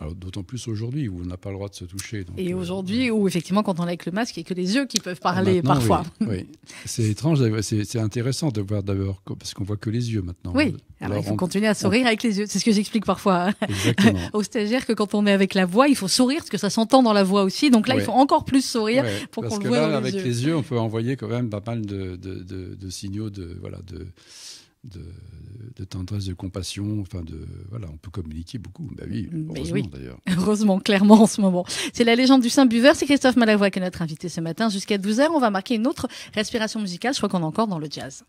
Speaker 2: ah, d'autant plus aujourd'hui où on n'a pas le droit de se toucher. et euh,
Speaker 1: aujourd'hui où effectivement quand on est avec le masque, il n'y a que les yeux qui peuvent ah, parler parfois. Oui,
Speaker 2: c'est étrange, c'est intéressant de voir d'abord parce qu'on voit que les yeux maintenant. Oui, euh, alors, il faut continuer à sourire
Speaker 1: avec les yeux. C'est ce que j'explique parfois hein, *laughs* aux stagiaires que quand on est avec la voix, il faut sourire parce que ça s'entend dans la voix aussi. Donc là, il faut encore plus sourire pour qu'on le voit. dans avec les
Speaker 2: yeux, on peut envoyer quand même pas mal de, de signaux de voilà de de, de tendresse, de compassion. Enfin, de voilà, on peut communiquer beaucoup. Bah oui, mm, heureusement d'ailleurs. *laughs*
Speaker 1: Heureusement, clairement en ce moment. C'est la légende du Saint Buveur. C'est Christophe Malavoy qui est notre invité ce matin. Jusqu'à 12 h on va marquer une autre respiration musicale. Je crois qu'on est encore dans le jazz.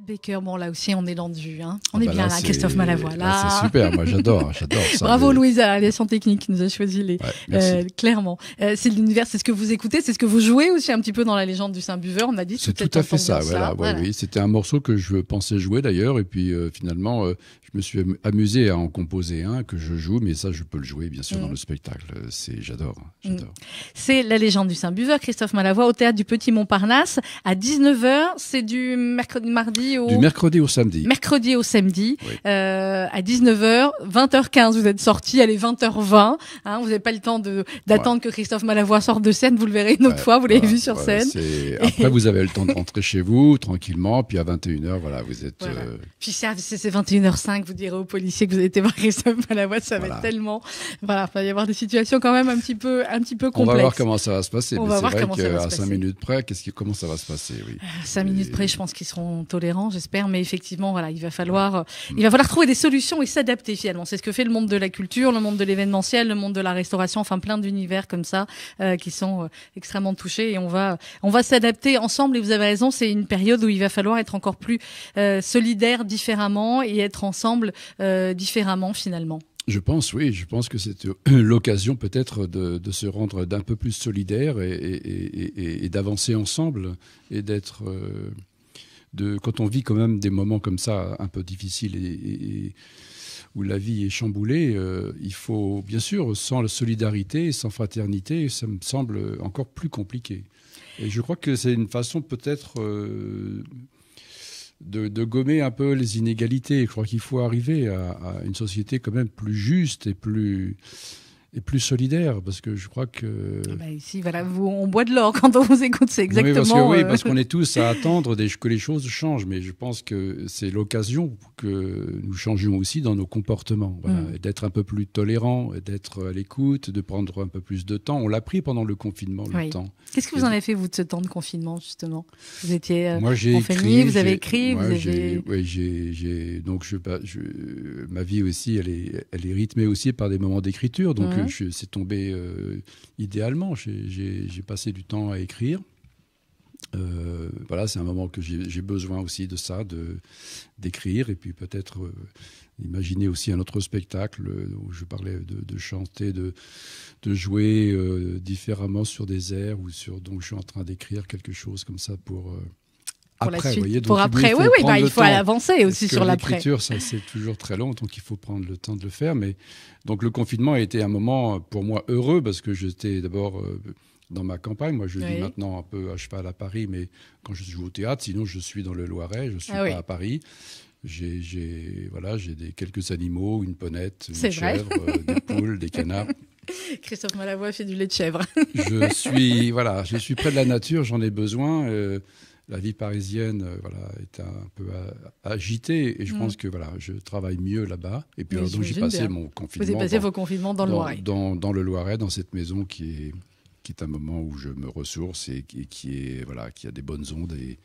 Speaker 1: Baker, bon là aussi on est dans du, hein. on ah est bah bien là, Christophe Malavoie là. Ah, c'est super, moi j'adore, j'adore. Bravo Louisa Louise à technique qui nous a choisi les, euh, clairement. Euh, c'est l'univers, c'est ce que vous écoutez, c'est ce que vous jouez aussi un petit peu dans la légende du Saint Buveur, on a dit. C'est tout à fait ça, voilà,
Speaker 2: Oui, c'était un morceau que je pensais jouer d'ailleurs et puis euh, finalement euh, je me suis amusé à en composer un que je joue, mais ça, je peux le jouer, bien sûr, dans mm. le spectacle. C'est, j'adore,
Speaker 1: mm. j'adore. C'est La légende du Saint-Buveur, Christophe Malavoie, au théâtre du Petit Montparnasse, à 19h. C'est du mercredi, mardi au... Du mercredi au samedi. Mercredi au samedi, euh, à 19h, 20h15, vous êtes sorti, allez, 20h20. Hein, vous n'avez pas le temps de, d'attendre que Christophe Malavoie sorte de scène, vous le verrez une autre fois, vous l'avez vu sur scène. Après, vous avez le temps de rentrer
Speaker 2: chez vous, tranquillement, puis à 21h, voilà, vous êtes... Euh,
Speaker 1: puis c'est, c'est 21h05, vous direz aux policiers que vous avez été voir la Malavoie, ça va être tellement. Voilà, il va y avoir des situations quand même un petit peu, un petit peu complexes. On va voir comment
Speaker 2: ça va se passer. On 5 minutes près, qu'est-ce qui, comment ça va se passer oui.
Speaker 1: 5 ah, minutes près, je pense qu'ils seront tolérants, j'espère. Mais effectivement, voilà, il va falloir, euh, mm. il va falloir trouver des solutions et s'adapter finalement. C'est ce que fait le monde de la culture, le monde de l'événementiel, le monde de la restauration, enfin plein d'univers comme ça euh, qui sont euh, extrêmement touchés. Et on va, on va s'adapter ensemble. Et vous avez raison, c'est une période où il va falloir être encore plus solidaire, différemment et être ensemble euh, différemment finalement
Speaker 2: je pense, oui, je pense que c'est euh, *clears throat* l'occasion peut-être de, se rendre d'un peu plus solidaire et, d'avancer ensemble et d'être. Euh, de, quand on vit quand même des moments comme ça un peu difficiles et, où la vie est chamboulée, il faut bien sûr sans la solidarité, sans fraternité, ça me semble encore plus compliqué. Et je crois que c'est une façon peut-être de, gommer un peu les inégalités. Je crois qu'il faut arriver à, une société quand même plus juste et plus et plus solidaire, parce que je crois que... Ah bah, ici,
Speaker 1: voilà, on boit de l'or quand on vous écoute, c'est exactement... Oui, parce euh, qu'on *laughs* est
Speaker 2: tous à attendre que les choses changent, mais je pense que c'est l'occasion que nous changions aussi dans nos comportements, mm. d'être un peu plus tolérants, d'être à l'écoute, de prendre un peu plus de temps. On l'a pris pendant le confinement, le temps.
Speaker 1: Qu'est-ce que vous en avez fait, vous, de ce temps de confinement, justement Vous étiez euh, Moi, vous avez écrit, vous avez...
Speaker 2: Oui, j'ai... Donc, bah, je, ma vie aussi, elle est, elle est rythmée aussi par des moments d'écriture, donc c'est tombé euh, idéalement. J'ai passé du temps à écrire. Euh, voilà, c'est un moment que j'ai besoin aussi de ça, de d'écrire et puis peut-être euh, imaginer aussi un autre spectacle où je parlais de, chanter, de de jouer différemment sur des airs ou sur donc je suis en train d'écrire quelque chose comme ça pour pour après, la Voyez, pour après, oui, bah, il faut avancer aussi sur l'après. L'écriture, ça c'est toujours très long, donc il faut prendre le temps de le faire. Mais donc le confinement a été un moment pour moi heureux parce que j'étais d'abord euh, dans ma campagne. Moi, je vis maintenant un peu à cheval à Paris, mais quand je joue au théâtre, sinon je suis dans le Loiret, je suis ah pas à Paris. J'ai voilà, j'ai quelques animaux, une ponette, une chèvre, euh, des poules, des *laughs* canards.
Speaker 1: Christophe Malavoie fait du lait de chèvre. je
Speaker 2: suis voilà, je suis près de la nature, j'en ai besoin. Euh, la vie parisienne euh, voilà, est un peu agitée et je mm. pense que voilà, je travaille mieux là-bas. Et puis j'ai passé mon confinement. dans, vos dans, le Loiret. Dans, le Loiret, dans cette maison qui est, qui est un moment où je me ressource et, et qui, est, voilà, qui a des bonnes ondes et,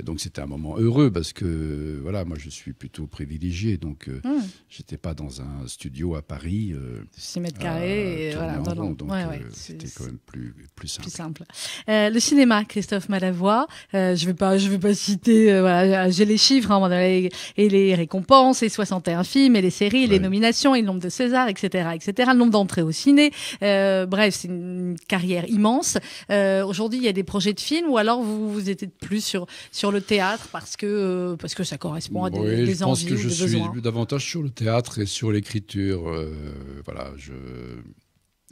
Speaker 2: et donc c'était un moment heureux parce que voilà, moi je suis plutôt privilégié, donc euh, hmm. j'étais pas dans un studio à Paris. Euh, 6
Speaker 1: mètres carrés, voilà, donc euh, c'était quand même plus plus simple. Euh, le cinéma, Christophe Malavoie, je vais pas je vais pas citer, voilà, j'ai les chiffres hein, et les récompenses, et 61 films, et les séries, les nominations, et le nombre de César, etc., etc., le nombre d'entrées au ciné. bref, c'est une carrière immense. Aujourd'hui, il y a des projets de films, ou alors vous vous étiez plus sur sur le théâtre parce que, euh, parce que ça correspond à des, oui, des je pense que je suis
Speaker 2: davantage sur le théâtre et sur l'écriture. Euh, voilà, je...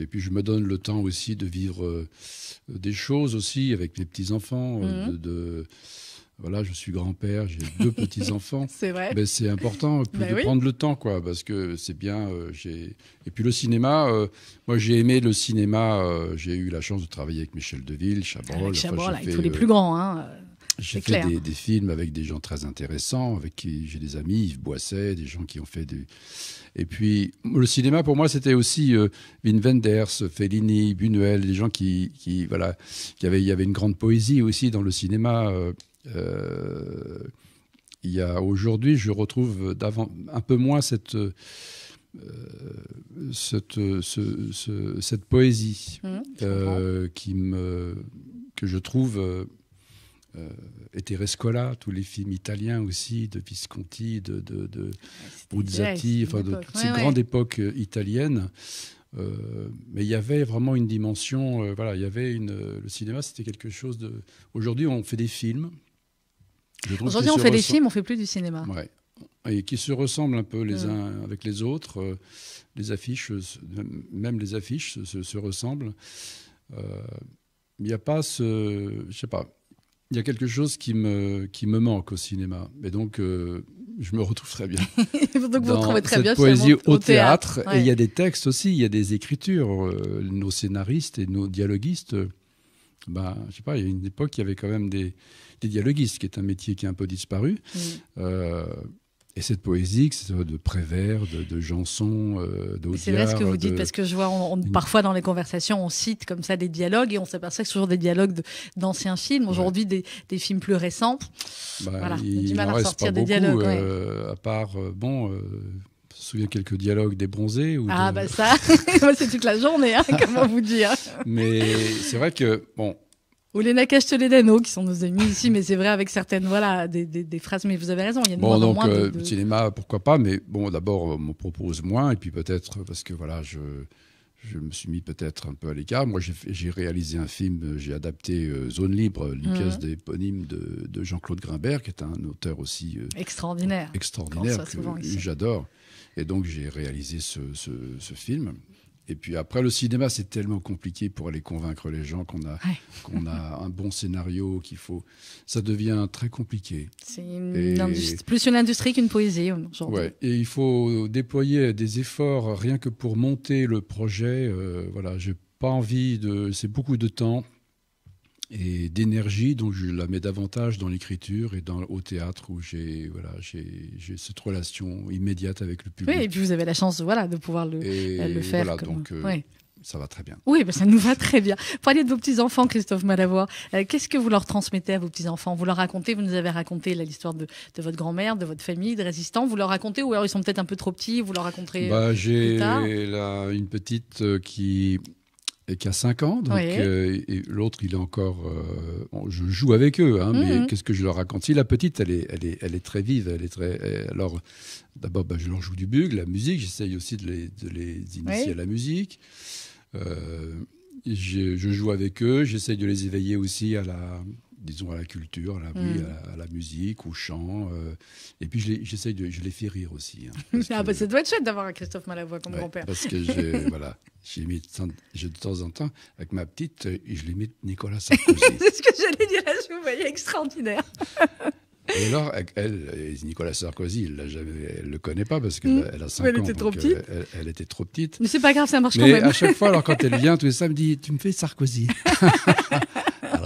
Speaker 2: Et puis je me donne le temps aussi de vivre euh, des choses aussi avec mes petits-enfants. Mhm. de, Voilà, je suis grand-père, j'ai deux petits-enfants. *laughs* c'est vrai. mais ben, c'est important ben de prendre le temps, quoi, parce que c'est bien. j'ai Et puis le cinéma, moi j'ai aimé le cinéma. j'ai eu la chance de travailler avec Michel Deville, Chabrol. Avec Chabrol, enfin, tous les plus grands. Hein. J'ai fait des, films avec des gens très intéressants, avec qui j'ai des amis, Yves Boisset, des gens qui ont fait des. Et puis, le cinéma, pour moi, c'était aussi euh, Wim Wenders, Fellini, Buñuel, des gens qui, qui voilà, qui avaient, il y avait une grande poésie aussi dans le cinéma. Euh, euh, il a aujourd'hui, je retrouve un peu moins cette. Euh, cette, cette poésie mmh, qui me, que je trouve euh, tous les films italiens aussi, de Visconti, de, de, de Bruzzati, de toutes ces grandes époques euh, italiennes. Euh, mais il y avait vraiment une dimension, euh, voilà, il y avait une, le cinéma, c'était quelque chose de. Aujourd'hui, on fait des films. Aujourd'hui, on fait des films, on fait plus du cinéma. Ouais. Et qui se ressemblent un peu les mm. uns avec les autres. Les affiches, même les affiches se, ressemblent. Il n'y a pas ce. Je sais pas il y a quelque chose qui me, qui me manque au cinéma. Et donc, euh, je me retrouve très bien. *laughs* donc, vous retrouvez très cette bien poésie au, théâtre. Et il y a des textes aussi, il y a des écritures. Euh, nos scénaristes et nos dialoguistes, ben, je sais pas, il y a une époque, il y avait quand même des, des dialoguistes, qui est un métier qui a un peu disparu. Mm. Et cette poésie, que ce soit de Prévert, de, de Janson, euh, C'est vrai ce que vous dites, parce que je vois, mm. parfois
Speaker 1: dans les conversations, on cite comme ça des dialogues et on s'aperçoit que c'est toujours des dialogues d'anciens films. Aujourd'hui, des, films plus récents.
Speaker 2: Bah, voilà, il, on a du à des beaucoup, dialogues. Euh, à part, euh, bon. je me souviens quelques dialogues des bronzés. Ou ah, bah
Speaker 1: ça, *laughs* c'est toute la journée, hein, *laughs* comment vous dire.
Speaker 2: Mais c'est vrai que, bon,
Speaker 1: ou les qui sont nos amis ici, mais c'est vrai avec certaines voilà des, phrases. Mais vous avez raison, il y a de bon, moins donc, en euh,
Speaker 2: cinéma, pourquoi pas, mais bon, d'abord, euh, on me propose moins, et puis peut-être euh, parce que voilà, je, je me suis mis peut-être un peu à l'écart. Moi, j'ai réalisé un film, j'ai adapté Zone Libre, une pièce mmh. d'éponyme de, Jean-Claude Grimbert, qui est un auteur aussi
Speaker 1: extraordinaire,
Speaker 2: extraordinaire, que j'adore. Et donc, j'ai réalisé ce, ce film et puis après, le cinéma, c'est tellement compliqué pour aller convaincre les gens qu'on a, *laughs* qu'on a un bon scénario, qu'il faut. Ça devient très compliqué. C'est plus une industrie
Speaker 1: qu'une poésie ouais.
Speaker 2: Et il faut déployer des efforts rien que pour monter le projet. Euh, voilà, j'ai pas envie de. C'est beaucoup de temps et d'énergie, donc je la mets davantage dans l'écriture et dans, au théâtre où j'ai voilà, j'ai, cette relation immédiate avec le public. Oui, et puis vous avez la chance voilà, de pouvoir le, et euh, le faire. Voilà, donc, euh, Ça va très bien. Oui, ben ça
Speaker 1: nous va très bien. Parlez de vos petits-enfants, Christophe Malavoie. Euh, qu'est-ce que vous leur transmettez à vos petits-enfants Vous leur racontez, vous nous avez raconté l'histoire de, votre grand-mère, de votre famille, de résistants. Vous leur racontez, ou alors ils sont peut-être un peu trop petits, vous leur racontez bah, J'ai
Speaker 2: une petite qui qui a 5 ans. Donc, euh, et l'autre, il est encore. Euh, je joue avec eux, hein, mais mhm. qu'est-ce que je leur raconte Si la petite, elle est, elle est, elle est très vive. Elle est très. Eh, alors, d'abord, ben, je leur joue du bug, la musique. J'essaye aussi de les, de les initier à la musique. Euh, je joue avec eux. J'essaye de les éveiller aussi à la disons, à la culture, à la, hmm. musique, au chant. Euh, et puis, j'essaye je de. Je les fais rire aussi.
Speaker 1: Hein, *laughs* ah, bah, ça doit être chouette d'avoir un Christophe Malavoie comme grand-père. Parce que j'ai, *laughs* voilà,
Speaker 2: j'ai mis de temps en temps, avec ma petite, euh, je lui mets Nicolas Sarkozy.
Speaker 1: *laughs* C'est ce que j'allais dire là, je vous voyais extraordinaire.
Speaker 2: Et alors, elle, Nicolas Sarkozy, elle ne le connaît pas parce qu'elle hmm. a 5 elle Était trop euh, petite. Elle, était trop petite. Mais c'est pas grave, ça marche quand même. à chaque fois, alors quand elle vient tous les samedis, tu me fais Sarkozy.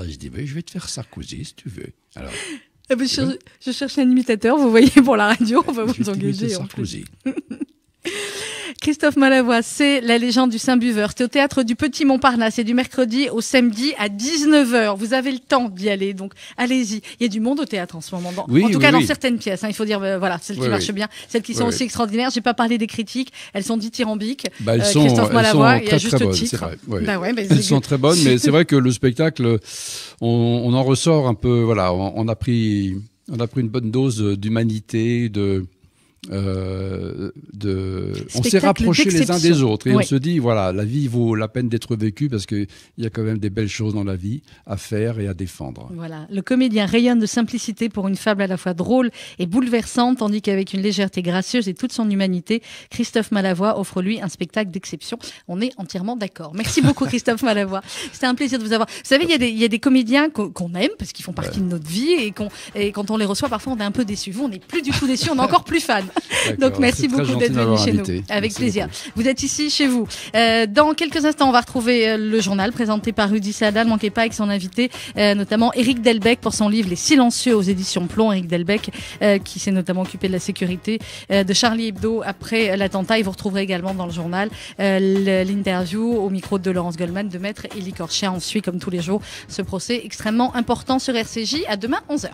Speaker 2: Je je vais te faire Sarkozy si tu veux. Alors,
Speaker 1: *laughs* ah, je, cherche un imitateur, vous voyez, pour la radio, on va vous engager. Sarkozy. *laughs* Christophe Malavoie, c'est la légende du Saint-Buveur. C'est au théâtre du Petit Montparnasse. et du mercredi au samedi à 19h. Vous avez le temps d'y aller, donc allez-y. Il y a du monde au théâtre en ce moment. en tout cas, dans certaines pièces. Hein. il faut dire, euh, voilà, celles qui marchent bien, celles qui sont aussi extraordinaires. J'ai pas parlé des critiques. Elles sont dithyrambiques. Bah, elles euh, sont, Christophe Malavoie, il y juste titre. Bah
Speaker 2: bah elles sont très bonnes, mais *laughs* c'est vrai que le spectacle, on, en ressort un peu. Voilà, on a pris, on a pris une bonne dose d'humanité, de euh, de, on s'est rapprochés les uns des autres et on se dit voilà la vie vaut la peine d'être vécue parce qu'il y a quand même des belles choses dans la vie à faire et à défendre.
Speaker 1: Voilà, le comédien rayonne de simplicité pour une fable à la fois drôle et bouleversante, tandis qu'avec une légèreté gracieuse et toute son humanité, Christophe Malavoie offre lui un spectacle d'exception. On est entièrement d'accord. Merci *laughs* beaucoup Christophe Malavoie. C'était un plaisir de vous avoir. Vous savez, il y, a des, comédiens qu'on aime parce qu'ils font partie de notre vie et, quand on les reçoit, parfois on est un peu déçu Vous, on n'est plus du tout déçu, on est encore plus fan donc merci beaucoup d'être venu chez nous. Avec plaisir. Vous êtes ici chez vous. Euh, dans quelques instants, on va retrouver euh, le journal présenté par Rudy Sadal Ne manquez pas avec son invité, euh, notamment Eric Delbecq pour son livre Les Silencieux aux éditions Plomb. Eric Delbecq euh, qui s'est notamment occupé de la sécurité de Charlie Hebdo après l'attentat. Et vous retrouverez également dans le journal l'interview au micro de Laurence Goldman de Maître Élie Corchia. On suit comme tous les jours ce procès extrêmement important sur RCJ. À demain 11h.